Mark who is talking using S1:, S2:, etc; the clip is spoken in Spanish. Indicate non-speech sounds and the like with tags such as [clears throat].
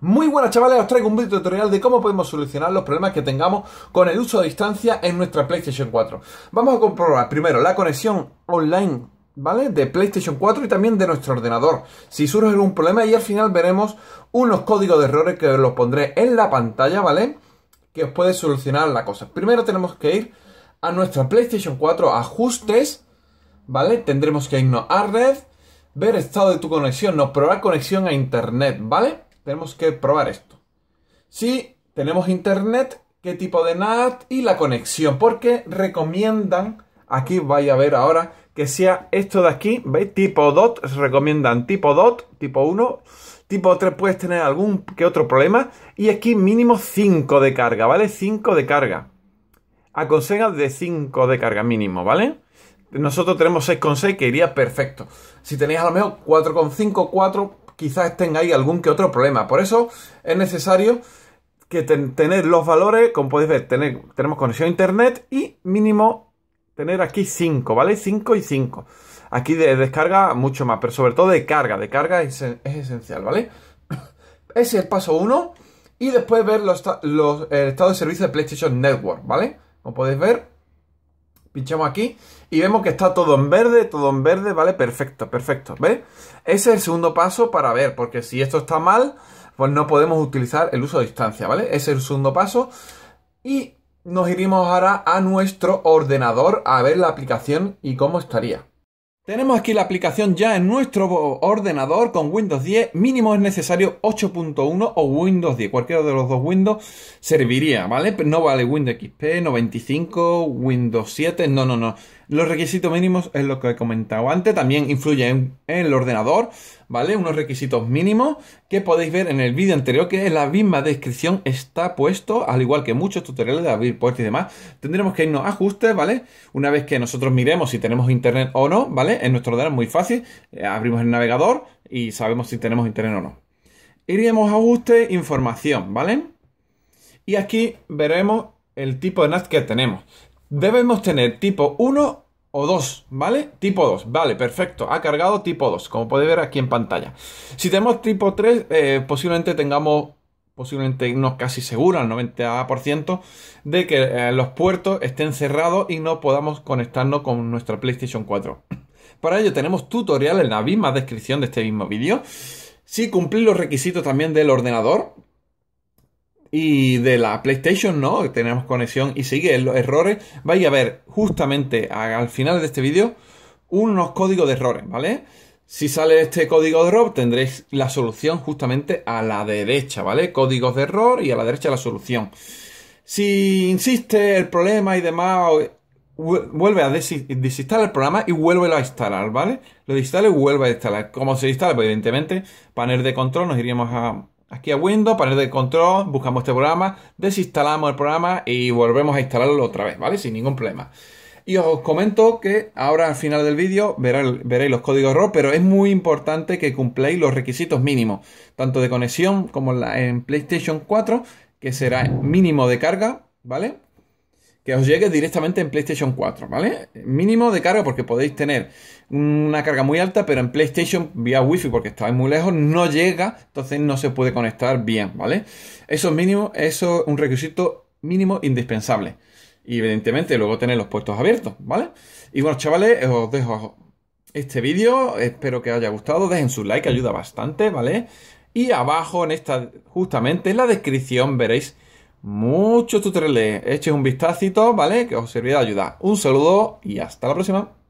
S1: Muy buenas chavales, os traigo un vídeo tutorial de cómo podemos solucionar los problemas que tengamos con el uso a distancia en nuestra PlayStation 4. Vamos a comprobar primero la conexión online, ¿vale? De PlayStation 4 y también de nuestro ordenador. Si surge algún problema y al final veremos unos códigos de errores que los pondré en la pantalla, ¿vale? Que os puede solucionar la cosa. Primero tenemos que ir a nuestra PlayStation 4, ajustes, ¿vale? Tendremos que irnos a red, ver estado de tu conexión, nos probar conexión a internet, ¿vale? Tenemos que probar esto. Si tenemos internet, qué tipo de NAT y la conexión. Porque recomiendan, aquí vaya a ver ahora, que sea esto de aquí, ¿veis? Tipo DOT, recomiendan tipo DOT, tipo 1. Tipo 3 puedes tener algún que otro problema. Y aquí mínimo 5 de carga, ¿vale? 5 de carga. Aconsejan de 5 de carga mínimo, ¿vale? Nosotros tenemos 6,6 que iría perfecto. Si tenéis a lo mejor 4,5, 4, quizás ahí algún que otro problema. Por eso es necesario que tener los valores, como podéis ver, tener, tenemos conexión a internet y mínimo tener aquí 5, ¿vale? 5 y 5. Aquí de descarga mucho más, pero sobre todo de carga. De carga es, esencial, ¿vale? [coughs] Ese es el paso 1. Y después ver los, los, el estado de servicio de PlayStation Network, ¿vale? Como podéis ver, pinchamos aquí y vemos que está todo en verde, todo en verde, ¿vale? Perfecto, perfecto, ¿ves? Ese es el segundo paso para ver, porque si esto está mal, pues no podemos utilizar el uso de distancia, ¿vale? Ese es el segundo paso y nos iremos ahora a nuestro ordenador a ver la aplicación y cómo estaría. Tenemos aquí la aplicación ya en nuestro ordenador con Windows 10. Mínimo es necesario 8.1 o Windows 10. Cualquiera de los dos Windows serviría, ¿vale? No vale Windows XP, 95, Windows 7. No, no, no. Los requisitos mínimos es lo que he comentado antes, también influye en el ordenador, ¿vale? Unos requisitos mínimos que podéis ver en el vídeo anterior, que en la misma descripción está puesto, al igual que muchos tutoriales de abrir puertas y demás. Tendremos que irnos a ajustes, ¿vale? Una vez que nosotros miremos si tenemos internet o no, ¿vale? En nuestro ordenador es muy fácil, eh, abrimos el navegador y sabemos si tenemos internet o no. Iremos a ajustes, información, ¿vale? Y aquí veremos el tipo de NAS que tenemos debemos tener tipo 1 o 2, ¿vale? Tipo 2, vale, perfecto. Ha cargado tipo 2, como podéis ver aquí en pantalla. Si tenemos tipo 3, eh, posiblemente tengamos, posiblemente no casi segura al 90%, de que eh, los puertos estén cerrados y no podamos conectarnos con nuestra PlayStation 4. [clears throat] Para ello tenemos tutorial en la misma descripción de este mismo vídeo. Si los requisitos también del ordenador, y de la PlayStation no, tenemos conexión y sigue los errores. Vais a ver justamente al final de este vídeo unos códigos de errores, ¿vale? Si sale este código de error tendréis la solución justamente a la derecha, ¿vale? Códigos de error y a la derecha la solución. Si insiste el problema y demás, vuelve a desinstalar el programa y vuelve a instalar, ¿vale? Lo desinstala y vuelve a instalar. ¿Cómo se instala? Pues evidentemente, panel de control, nos iríamos a aquí a Windows, panel de control, buscamos este programa, desinstalamos el programa y volvemos a instalarlo otra vez, ¿vale? Sin ningún problema. Y os comento que ahora al final del vídeo veréis los códigos error, pero es muy importante que cumpláis los requisitos mínimos, tanto de conexión como en PlayStation 4, que será mínimo de carga, ¿vale? que os llegue directamente en PlayStation 4, ¿vale? Mínimo de carga porque podéis tener una carga muy alta, pero en PlayStation vía Wi-Fi porque estáis muy lejos no llega, entonces no se puede conectar bien, ¿vale? Eso es mínimo, eso es un requisito mínimo indispensable. Y evidentemente luego tener los puestos abiertos, ¿vale? Y bueno, chavales, os dejo este vídeo, espero que os haya gustado, dejen su like, ayuda bastante, ¿vale? Y abajo en esta, justamente en la descripción veréis muchos tutoriales. echéis un vistazo ¿vale? Que os servirá de ayuda. Un saludo y hasta la próxima.